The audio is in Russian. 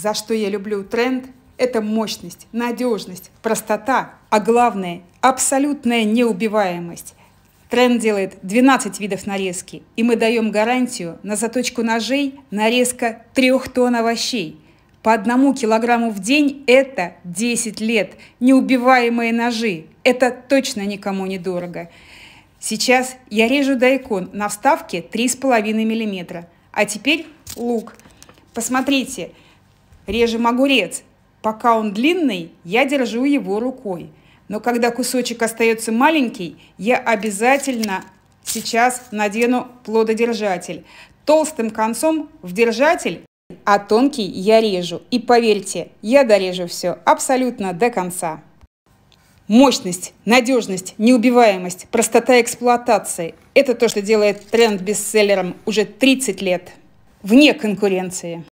За что я люблю тренд – это мощность, надежность, простота, а главное – абсолютная неубиваемость. Тренд делает 12 видов нарезки, и мы даем гарантию на заточку ножей нарезка 3 тонн овощей. По одному килограмму в день – это 10 лет. Неубиваемые ножи – это точно никому не дорого. Сейчас я режу дайкон на вставке 3,5 мм. А теперь лук. Посмотрите, Режем огурец. Пока он длинный, я держу его рукой. Но когда кусочек остается маленький, я обязательно сейчас надену плододержатель. Толстым концом в держатель, а тонкий я режу. И поверьте, я дорежу все абсолютно до конца. Мощность, надежность, неубиваемость, простота эксплуатации – это то, что делает тренд бестселлером уже 30 лет вне конкуренции.